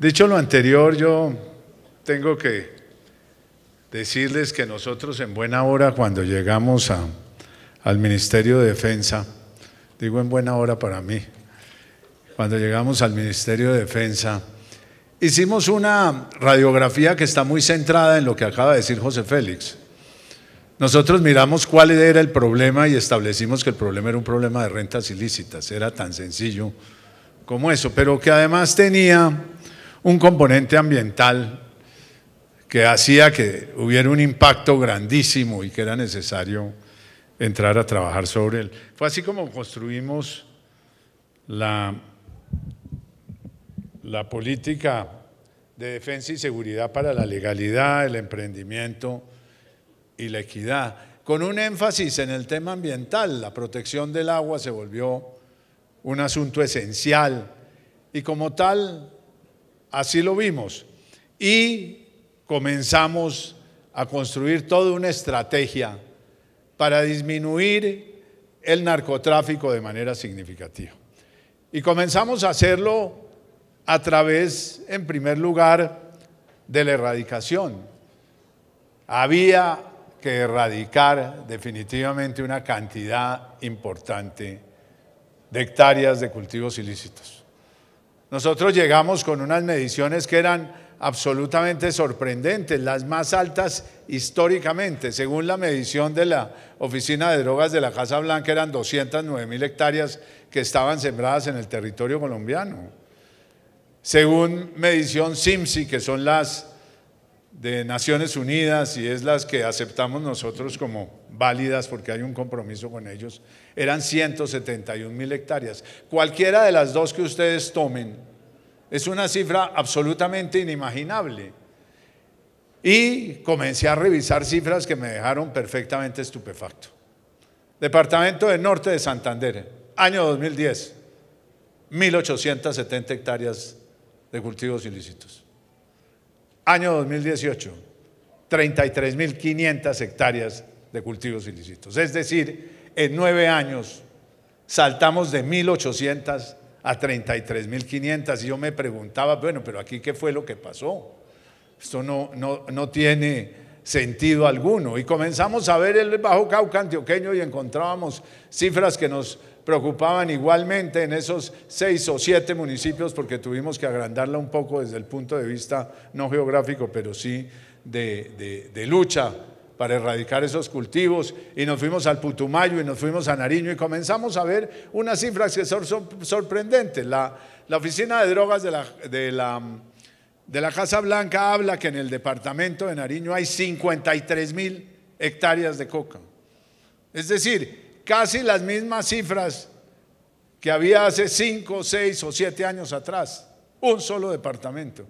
Dicho lo anterior, yo tengo que decirles que nosotros en buena hora, cuando llegamos al Ministerio de Defensa, digo en buena hora para mí, cuando llegamos al Ministerio de Defensa, hicimos una radiografía que está muy centrada en lo que acaba de decir José Félix. Nosotros miramos cuál era el problema y establecimos que el problema era un problema de rentas ilícitas, era tan sencillo como eso, pero que además tenía un componente ambiental que hacía que hubiera un impacto grandísimo y que era necesario entrar a trabajar sobre él. Fue así como construimos la, la política de defensa y seguridad para la legalidad, el emprendimiento y la equidad, con un énfasis en el tema ambiental. La protección del agua se volvió un asunto esencial y como tal Así lo vimos. Y comenzamos a construir toda una estrategia para disminuir el narcotráfico de manera significativa. Y comenzamos a hacerlo a través, en primer lugar, de la erradicación. Había que erradicar definitivamente una cantidad importante de hectáreas de cultivos ilícitos. Nosotros llegamos con unas mediciones que eran absolutamente sorprendentes, las más altas históricamente. Según la medición de la Oficina de Drogas de la Casa Blanca, eran 209 mil hectáreas que estaban sembradas en el territorio colombiano. Según medición SIMSI, que son las de Naciones Unidas y es las que aceptamos nosotros como válidas porque hay un compromiso con ellos, eran 171 mil hectáreas. Cualquiera de las dos que ustedes tomen es una cifra absolutamente inimaginable. Y comencé a revisar cifras que me dejaron perfectamente estupefacto. Departamento del Norte de Santander, año 2010, 1.870 hectáreas de cultivos ilícitos año 2018, 33.500 hectáreas de cultivos ilícitos. Es decir, en nueve años saltamos de 1.800 a 33.500 y yo me preguntaba, bueno, pero aquí qué fue lo que pasó. Esto no, no, tiene sentido alguno. Y comenzamos a ver el Bajo Cauca antioqueño y encontrábamos cifras que nos preocupaban igualmente en esos seis o siete municipios porque tuvimos que agrandarla un poco desde el punto de vista no geográfico, pero sí de, lucha para erradicar esos cultivos y nos fuimos al Putumayo y nos fuimos a Nariño y comenzamos a ver unas cifras que son sorprendentes. La, Oficina de Drogas de la, de la de la Casa Blanca habla que en el departamento de Nariño hay 53 mil hectáreas de coca. Es decir, casi las mismas cifras que había hace cinco, seis o siete años atrás, un solo departamento.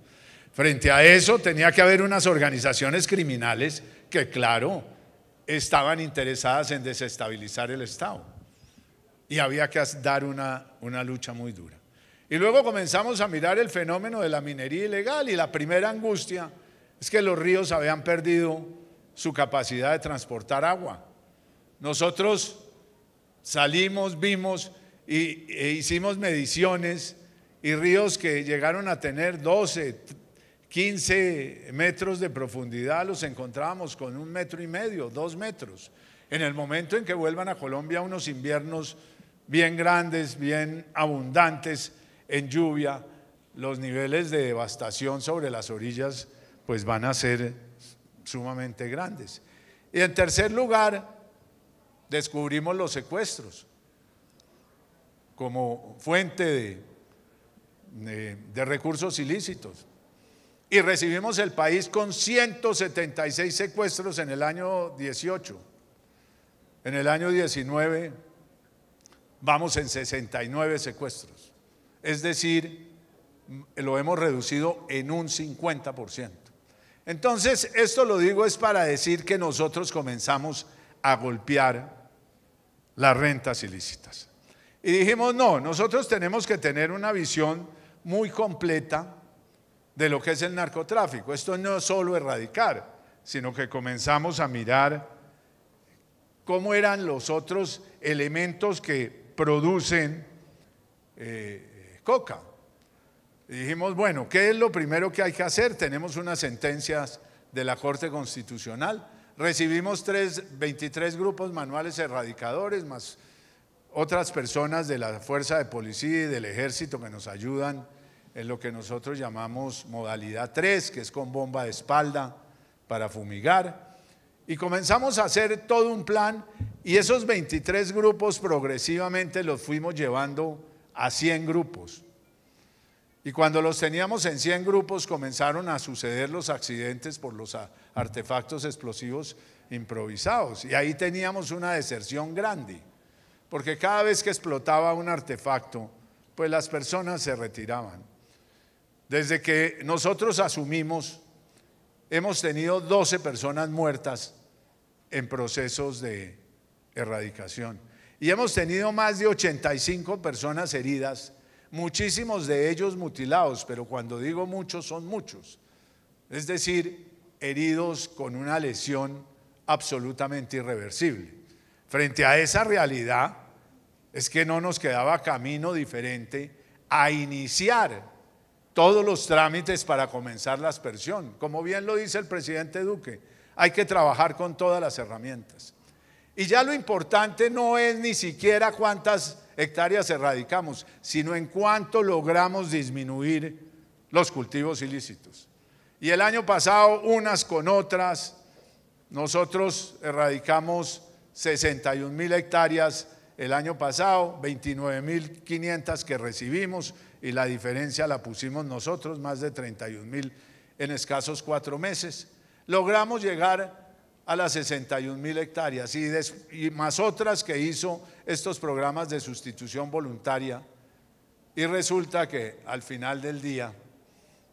Frente a eso tenía que haber unas organizaciones criminales que, claro, estaban interesadas en desestabilizar el Estado. Y había que dar una, una lucha muy dura. Y luego comenzamos a mirar el fenómeno de la minería ilegal y la primera angustia es que los ríos habían perdido su capacidad de transportar agua. Nosotros Salimos, vimos y, e hicimos mediciones y ríos que llegaron a tener 12, 15 metros de profundidad, los encontrábamos con un metro y medio, dos metros. En el momento en que vuelvan a Colombia unos inviernos bien grandes, bien abundantes en lluvia, los niveles de devastación sobre las orillas pues van a ser sumamente grandes. Y en tercer lugar, descubrimos los secuestros como fuente de, recursos ilícitos. Y recibimos el país con 176 secuestros en el año 18. En el año 19 vamos en 69 secuestros. Es decir, lo hemos reducido en un 50%. Entonces, esto lo digo es para decir que nosotros comenzamos a golpear las rentas ilícitas. Y dijimos, no, nosotros tenemos que tener una visión muy completa de lo que es el narcotráfico. Esto no es solo erradicar, sino que comenzamos a mirar cómo eran los otros elementos que producen eh, coca. Y dijimos, bueno, ¿qué es lo primero que hay que hacer? Tenemos unas sentencias de la Corte Constitucional Recibimos 23 grupos manuales erradicadores, más otras personas de la fuerza de policía y del ejército que nos ayudan en lo que nosotros llamamos modalidad 3, que es con bomba de espalda para fumigar. Y comenzamos a hacer todo un plan y esos 23 grupos progresivamente los fuimos llevando a 100 grupos. Y cuando los teníamos en 100 grupos comenzaron a suceder los accidentes por los artefactos explosivos improvisados. Y ahí teníamos una deserción grande, porque cada vez que explotaba un artefacto, pues las personas se retiraban. Desde que nosotros asumimos, hemos tenido 12 personas muertas en procesos de erradicación. Y hemos tenido más de 85 personas heridas muchísimos de ellos mutilados, pero cuando digo muchos son muchos, es decir, heridos con una lesión absolutamente irreversible. Frente a esa realidad, es que no nos quedaba camino diferente a iniciar todos los trámites para comenzar la aspersión. Como bien lo dice el presidente Duque, hay que trabajar con todas las herramientas. Y ya lo importante no es ni siquiera cuántas hectáreas erradicamos, sino en cuánto logramos disminuir los cultivos ilícitos. Y el año pasado, unas con otras, nosotros erradicamos 61 mil hectáreas el año pasado, 29 mil 500 que recibimos y la diferencia la pusimos nosotros, más de 31 mil en escasos cuatro meses. Logramos llegar a las 61 mil hectáreas y, más otras que hizo estos programas de sustitución voluntaria. Y resulta que al final del día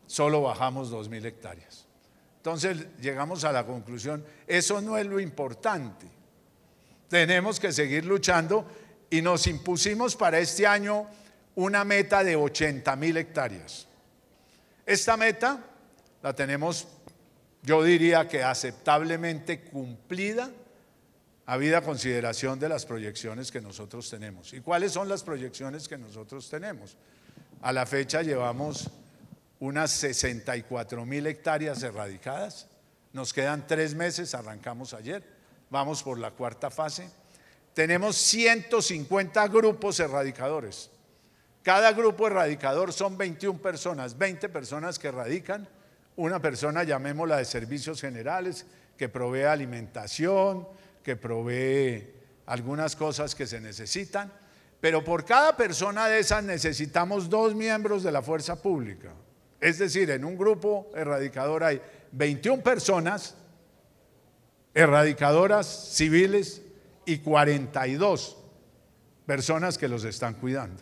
solo bajamos 2 mil hectáreas. Entonces llegamos a la conclusión, eso no es lo importante. Tenemos que seguir luchando y nos impusimos para este año una meta de 80 mil hectáreas. Esta meta la tenemos yo diría que aceptablemente cumplida habida consideración de las proyecciones que nosotros tenemos. ¿Y cuáles son las proyecciones que nosotros tenemos? A la fecha llevamos unas 64 mil hectáreas erradicadas, nos quedan tres meses, arrancamos ayer, vamos por la cuarta fase. Tenemos 150 grupos erradicadores. Cada grupo erradicador son 21 personas, 20 personas que erradican una persona, llamémosla de servicios generales, que provee alimentación, que provee algunas cosas que se necesitan, pero por cada persona de esas necesitamos dos miembros de la fuerza pública. Es decir, en un grupo erradicador hay 21 personas erradicadoras civiles y 42 personas que los están cuidando.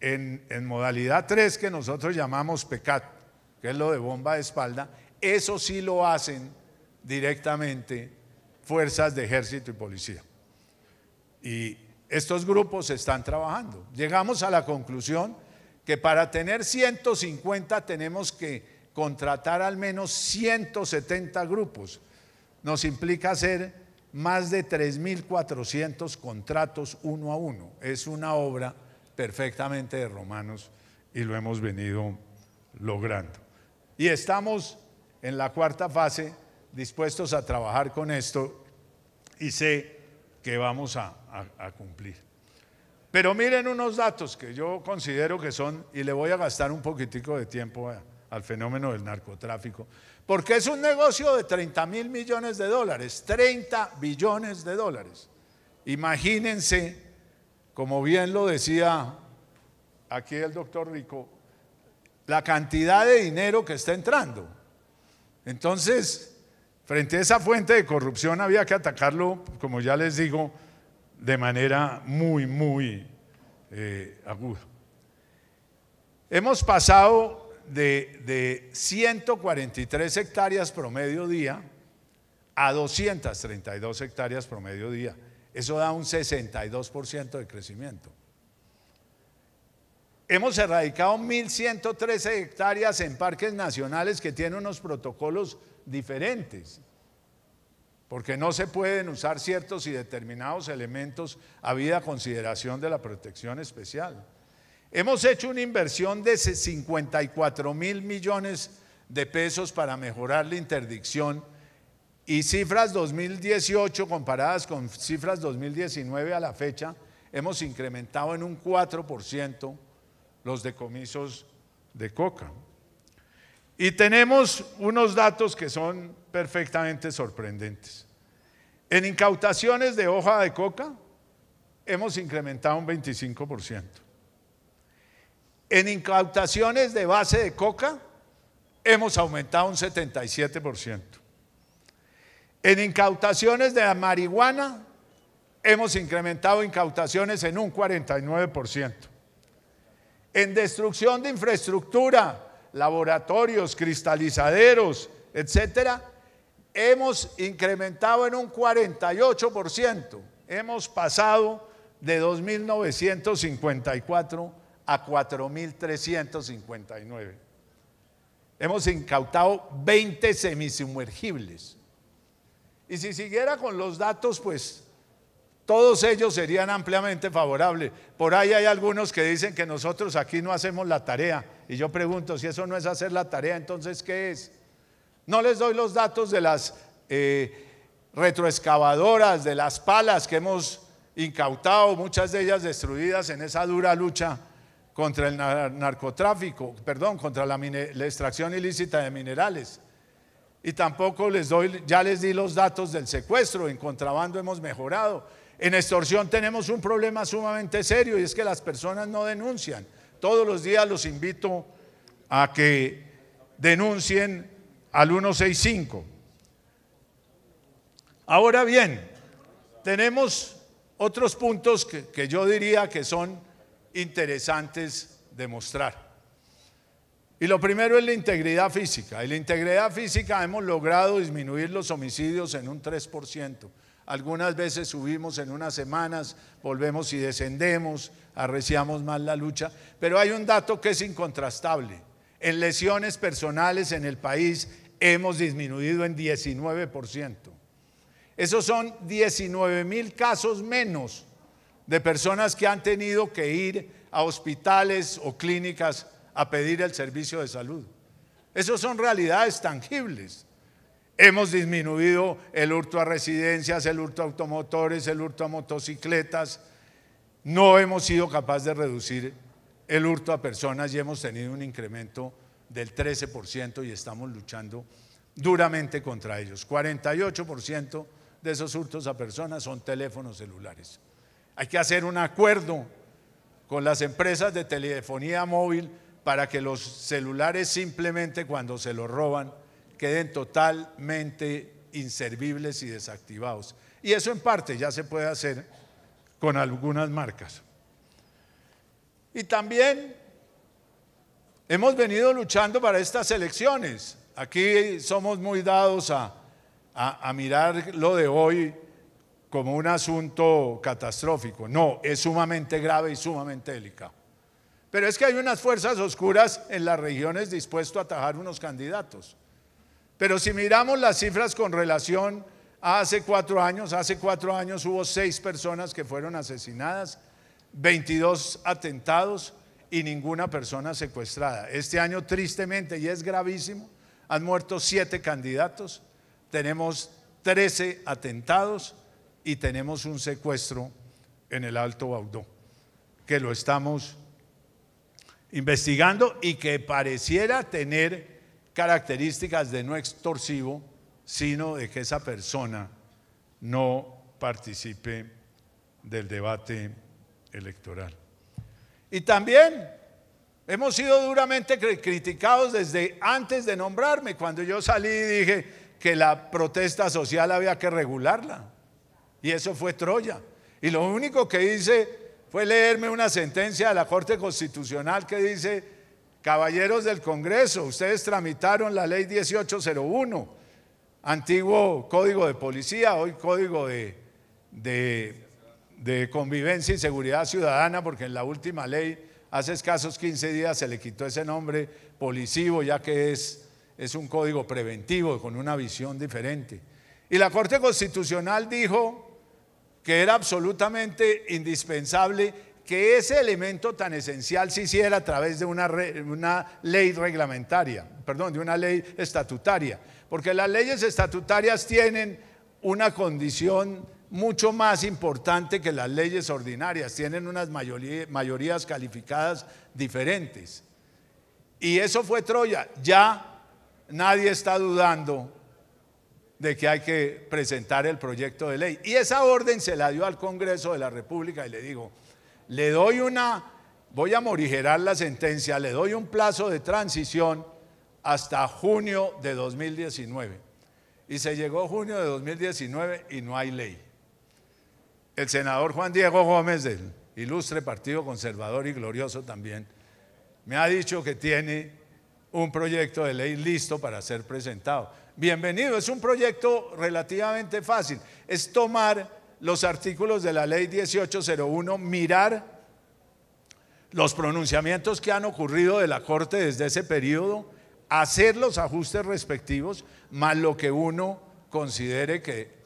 En, modalidad 3 que nosotros llamamos PECAT, que es lo de bomba de espalda, eso sí lo hacen directamente fuerzas de ejército y policía. Y estos grupos están trabajando. Llegamos a la conclusión que para tener 150 tenemos que contratar al menos 170 grupos. Nos implica hacer más de 3.400 contratos uno a uno. Es una obra perfectamente de Romanos y lo hemos venido logrando. Y estamos en la cuarta fase dispuestos a trabajar con esto y sé que vamos a, cumplir. Pero miren unos datos que yo considero que son, y le voy a gastar un poquitico de tiempo al fenómeno del narcotráfico, porque es un negocio de 30 mil millones de dólares, 30 billones de dólares. Imagínense, como bien lo decía aquí el doctor Rico, la cantidad de dinero que está entrando. Entonces, frente a esa fuente de corrupción había que atacarlo, como ya les digo, de manera muy, muy eh, aguda. Hemos pasado de, de 143 hectáreas promedio día a 232 hectáreas promedio día. Eso da un 62% de crecimiento. Hemos erradicado 1.113 hectáreas en parques nacionales que tienen unos protocolos diferentes, porque no se pueden usar ciertos y determinados elementos a vida consideración de la protección especial. Hemos hecho una inversión de 54 mil millones de pesos para mejorar la interdicción y cifras 2018 comparadas con cifras 2019 a la fecha, hemos incrementado en un 4% los decomisos de coca. Y tenemos unos datos que son perfectamente sorprendentes. En incautaciones de hoja de coca hemos incrementado un 25%. En incautaciones de base de coca hemos aumentado un 77%. En incautaciones de marihuana hemos incrementado incautaciones en un 49% en destrucción de infraestructura, laboratorios, cristalizaderos, etcétera, hemos incrementado en un 48%. Hemos pasado de 2.954 a 4.359. Hemos incautado 20 semisumergibles. Y si siguiera con los datos, pues todos ellos serían ampliamente favorables. Por ahí hay algunos que dicen que nosotros aquí no hacemos la tarea. Y yo pregunto, si eso no es hacer la tarea, entonces ¿qué es? No les doy los datos de las eh, retroexcavadoras, de las palas que hemos incautado, muchas de ellas destruidas en esa dura lucha contra el narcotráfico, perdón, contra la, la extracción ilícita de minerales y tampoco les doy, ya les di los datos del secuestro, en contrabando hemos mejorado. En extorsión tenemos un problema sumamente serio y es que las personas no denuncian. Todos los días los invito a que denuncien al 165. Ahora bien, tenemos otros puntos que, yo diría que son interesantes de mostrar. Y lo primero es la integridad física. Y la integridad física hemos logrado disminuir los homicidios en un 3%. Algunas veces subimos en unas semanas, volvemos y descendemos, arreciamos más la lucha, pero hay un dato que es incontrastable. En lesiones personales en el país hemos disminuido en 19%. Esos son 19 mil casos menos de personas que han tenido que ir a hospitales o clínicas a pedir el servicio de salud. Esas son realidades tangibles. Hemos disminuido el hurto a residencias, el hurto a automotores, el hurto a motocicletas. No hemos sido capaces de reducir el hurto a personas y hemos tenido un incremento del 13% y estamos luchando duramente contra ellos. 48% de esos hurtos a personas son teléfonos celulares. Hay que hacer un acuerdo con las empresas de telefonía móvil para que los celulares simplemente cuando se los roban queden totalmente inservibles y desactivados. Y eso en parte ya se puede hacer con algunas marcas. Y también hemos venido luchando para estas elecciones. Aquí somos muy dados a, mirar lo de hoy como un asunto catastrófico. No, es sumamente grave y sumamente delicado. Pero es que hay unas fuerzas oscuras en las regiones dispuestas a atajar unos candidatos. Pero si miramos las cifras con relación a hace cuatro años, hace cuatro años hubo seis personas que fueron asesinadas, 22 atentados y ninguna persona secuestrada. Este año, tristemente, y es gravísimo, han muerto siete candidatos, tenemos 13 atentados y tenemos un secuestro en el Alto Baudó, que lo estamos investigando y que pareciera tener características de no extorsivo, sino de que esa persona no participe del debate electoral. Y también hemos sido duramente criticados desde antes de nombrarme, cuando yo salí y dije que la protesta social había que regularla. Y eso fue Troya. Y lo único que hice fue leerme una sentencia de la Corte Constitucional que dice Caballeros del Congreso, ustedes tramitaron la ley 1801, antiguo código de policía, hoy código de, convivencia y seguridad ciudadana, porque en la última ley, hace escasos 15 días, se le quitó ese nombre policivo, ya que es, es un código preventivo con una visión diferente. Y la Corte Constitucional dijo que era absolutamente indispensable que ese elemento tan esencial se hiciera a través de una, ley reglamentaria, perdón, de una ley estatutaria, porque las leyes estatutarias tienen una condición mucho más importante que las leyes ordinarias, tienen unas mayorías calificadas diferentes. Y eso fue Troya, ya nadie está dudando de que hay que presentar el proyecto de ley. Y esa orden se la dio al Congreso de la República y le digo, le doy una, voy a morigerar la sentencia, le doy un plazo de transición hasta junio de 2019. Y se llegó junio de 2019 y no hay ley. El senador Juan Diego Gómez del ilustre Partido Conservador y glorioso también, me ha dicho que tiene un proyecto de ley listo para ser presentado. Bienvenido, es un proyecto relativamente fácil, es tomar los artículos de la ley 1801, mirar los pronunciamientos que han ocurrido de la Corte desde ese periodo, hacer los ajustes respectivos, más lo que uno considere que,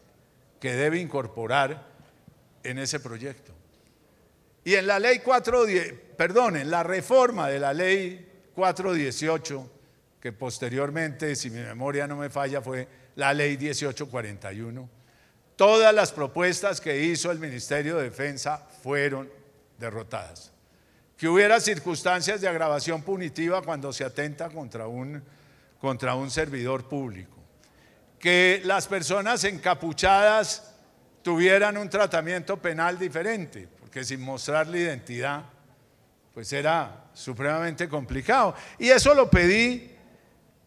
debe incorporar en ese proyecto. Y en la ley 410, perdón, en la reforma de la ley 418, que posteriormente, si mi memoria no me falla, fue la ley 1841 todas las propuestas que hizo el Ministerio de Defensa fueron derrotadas. Que hubiera circunstancias de agravación punitiva cuando se atenta contra un, contra un servidor público. Que las personas encapuchadas tuvieran un tratamiento penal diferente, porque sin mostrar la identidad, pues era supremamente complicado. Y eso lo pedí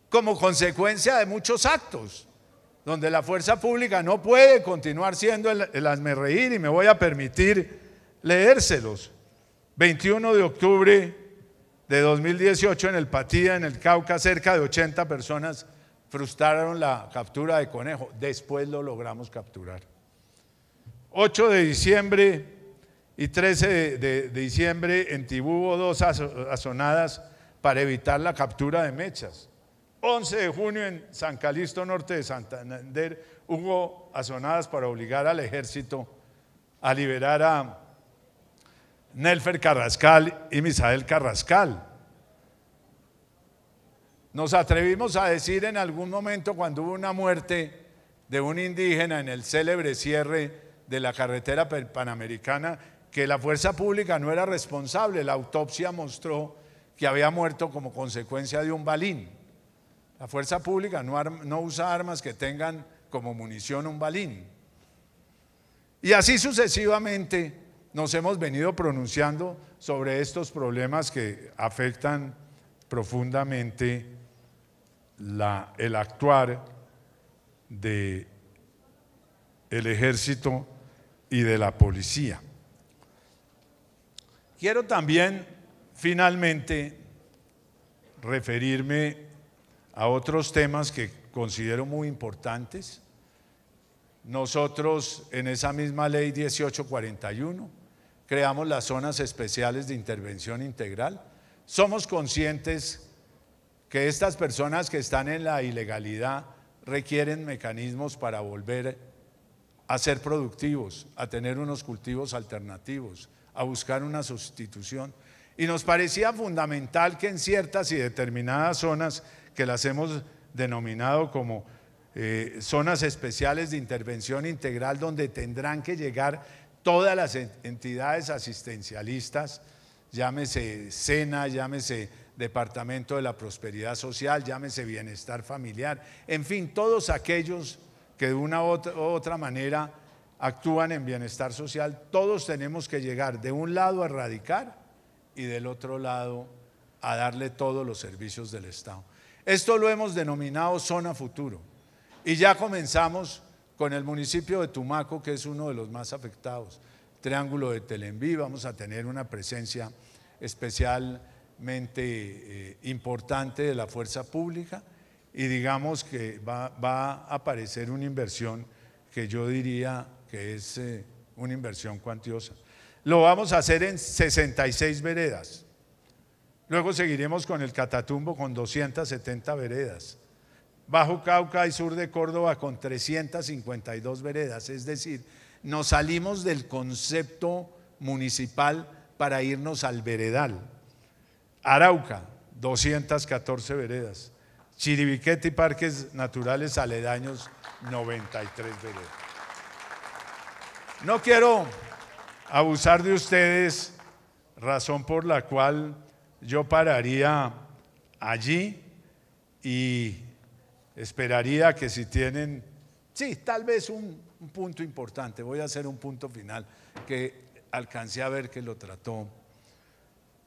como consecuencia de muchos actos donde la fuerza pública no puede continuar siendo el, asmerreír y me voy a permitir leérselos. 21 de octubre de 2018 en el Patía, en el Cauca, cerca de 80 personas frustraron la captura de conejo. Después lo logramos capturar. 8 de diciembre y 13 de, diciembre en Tibú hubo dos azonadas para evitar la captura de mechas. 11 de junio en San Calixto Norte de Santander hubo azonadas para obligar al ejército a liberar a Nelfer Carrascal y Misael Carrascal. Nos atrevimos a decir en algún momento cuando hubo una muerte de un indígena en el célebre cierre de la carretera panamericana que la fuerza pública no era responsable. La autopsia mostró que había muerto como consecuencia de un balín. La fuerza pública no, usa armas que tengan como munición un balín. Y así sucesivamente nos hemos venido pronunciando sobre estos problemas que afectan profundamente el actuar del el ejército y de la policía. Quiero también finalmente referirme a otros temas que considero muy importantes. Nosotros en esa misma ley 1841 creamos las zonas especiales de intervención integral. Somos conscientes que estas personas que están en la ilegalidad requieren mecanismos para volver a ser productivos, a tener unos cultivos alternativos, a buscar una sustitución y nos parecía fundamental que en ciertas y determinadas zonas que las hemos denominado como eh, zonas especiales de intervención integral donde tendrán que llegar todas las entidades asistencialistas, llámese SENA, llámese Departamento de la Prosperidad Social, llámese Bienestar Familiar, en fin, todos aquellos que de una u otra manera actúan en bienestar social, todos tenemos que llegar de un lado a erradicar y del otro lado a darle todos los servicios del Estado. Esto lo hemos denominado zona futuro y ya comenzamos con el municipio de Tumaco, que es uno de los más afectados. Triángulo de Telenví, vamos a tener una presencia especialmente eh, importante de la fuerza pública y digamos que va, a aparecer una inversión que yo diría que es eh, una inversión cuantiosa. Lo vamos a hacer en 66 veredas. Luego seguiremos con el Catatumbo con 270 veredas. Bajo Cauca y sur de Córdoba con 352 veredas. Es decir, nos salimos del concepto municipal para irnos al veredal. Arauca, 214 veredas. Chiribiquete y parques naturales aledaños, 93 veredas. No quiero abusar de ustedes, razón por la cual yo pararía allí y esperaría que si tienen, sí, tal vez un, punto importante, voy a hacer un punto final que alcancé a ver que lo trató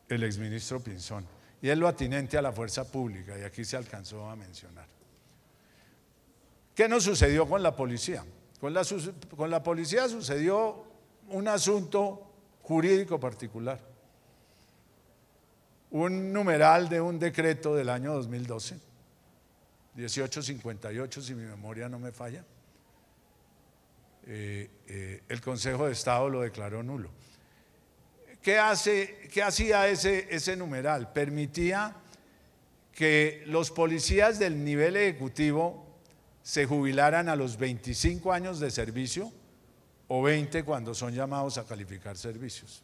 el exministro Pinzón, y es lo atinente a la fuerza pública, y aquí se alcanzó a mencionar. ¿Qué nos sucedió con la policía? con la policía sucedió un asunto jurídico particular, un numeral de un decreto del año 2012, 1858 si mi memoria no me falla, eh, eh, el Consejo de Estado lo declaró nulo. ¿Qué, hace, qué hacía ese, ese numeral? Permitía que los policías del nivel ejecutivo se jubilaran a los 25 años de servicio o 20 cuando son llamados a calificar servicios.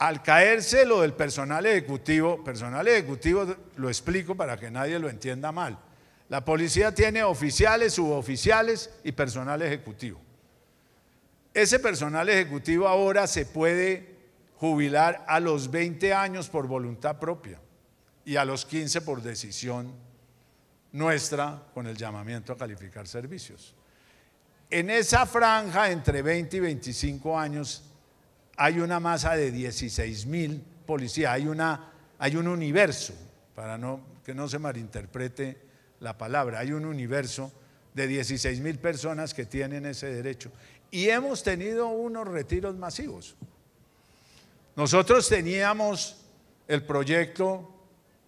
Al caerse lo del personal ejecutivo, personal ejecutivo lo explico para que nadie lo entienda mal. La policía tiene oficiales, suboficiales y personal ejecutivo. Ese personal ejecutivo ahora se puede jubilar a los 20 años por voluntad propia y a los 15 por decisión nuestra con el llamamiento a calificar servicios en esa franja entre 20 y 25 años hay una masa de 16 mil policías, hay, una, hay un universo, para no, que no se malinterprete la palabra, hay un universo de 16 mil personas que tienen ese derecho. Y hemos tenido unos retiros masivos. Nosotros teníamos el proyecto,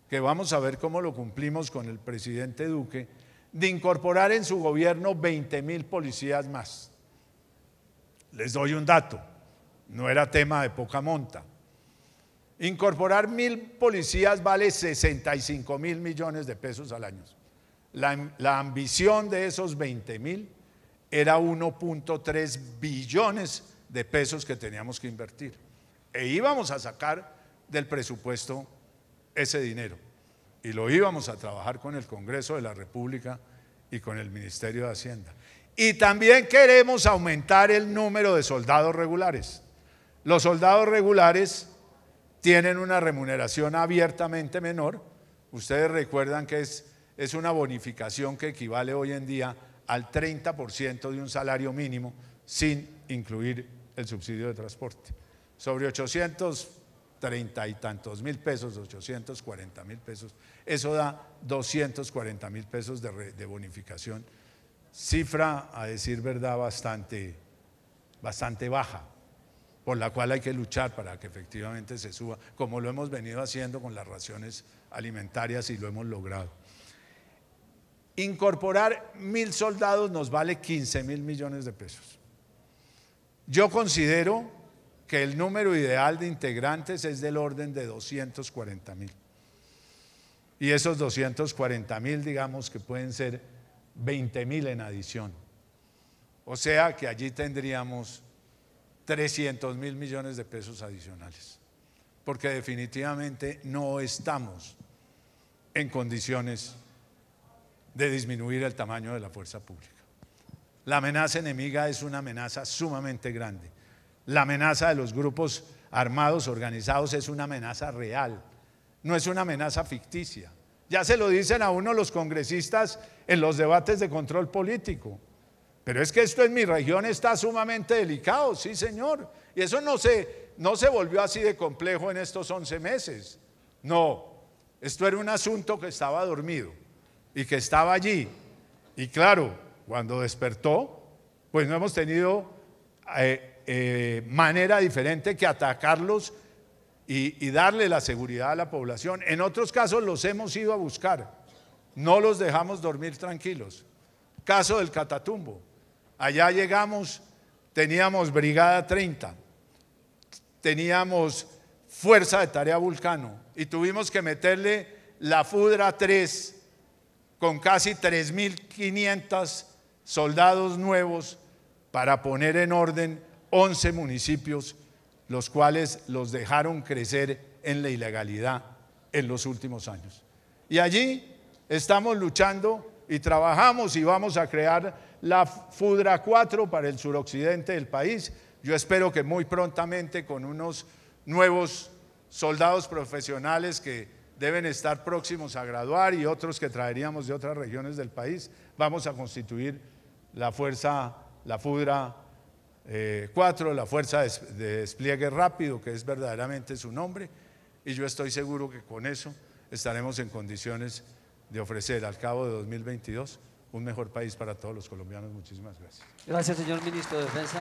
que vamos a ver cómo lo cumplimos con el presidente Duque, de incorporar en su gobierno 20 mil policías más. Les doy un dato, no era tema de poca monta. Incorporar mil policías vale 65 mil millones de pesos al año. La, ambición de esos 20 mil era 1.3 billones de pesos que teníamos que invertir. E íbamos a sacar del presupuesto ese dinero y lo íbamos a trabajar con el Congreso de la República y con el Ministerio de Hacienda. Y también queremos aumentar el número de soldados regulares. Los soldados regulares tienen una remuneración abiertamente menor. Ustedes recuerdan que es, es una bonificación que equivale hoy en día al 30% de un salario mínimo sin incluir el subsidio de transporte. Sobre 800 treinta y tantos mil pesos, 840 mil pesos. Eso da 240 mil pesos de, bonificación. Cifra, a decir verdad, bastante, bastante baja, por la cual hay que luchar para que efectivamente se suba, como lo hemos venido haciendo con las raciones alimentarias y lo hemos logrado. Incorporar mil soldados nos vale 15 mil millones de pesos. Yo considero que el número ideal de integrantes es del orden de 240 mil. Y esos 240 mil, digamos que pueden ser 20 mil en adición. O sea que allí tendríamos 300 mil millones de pesos adicionales. Porque definitivamente no estamos en condiciones de disminuir el tamaño de la fuerza pública. La amenaza enemiga es una amenaza sumamente grande. La amenaza de los grupos armados organizados es una amenaza real, no es una amenaza ficticia. Ya se lo dicen a uno los congresistas en los debates de control político. Pero es que esto en mi región está sumamente delicado, sí señor. Y eso no se, no se volvió así de complejo en estos 11 meses. No, esto era un asunto que estaba dormido y que estaba allí. Y claro, cuando despertó, pues no hemos tenido eh, eh, manera diferente que atacarlos y, y darle la seguridad a la población. En otros casos los hemos ido a buscar, no los dejamos dormir tranquilos. Caso del Catatumbo, allá llegamos, teníamos Brigada 30, teníamos Fuerza de Tarea Vulcano y tuvimos que meterle la Fudra 3 con casi 3.500 soldados nuevos para poner en orden 11 municipios, los cuales los dejaron crecer en la ilegalidad en los últimos años. Y allí estamos luchando y trabajamos y vamos a crear la FUDRA 4 para el suroccidente del país. Yo espero que muy prontamente con unos nuevos soldados profesionales que deben estar próximos a graduar y otros que traeríamos de otras regiones del país, vamos a constituir la fuerza, la FUDRA eh, cuatro, la fuerza de despliegue rápido, que es verdaderamente su nombre, y yo estoy seguro que con eso estaremos en condiciones de ofrecer al cabo de 2022 un mejor país para todos los colombianos. Muchísimas gracias. Gracias, señor ministro de Defensa.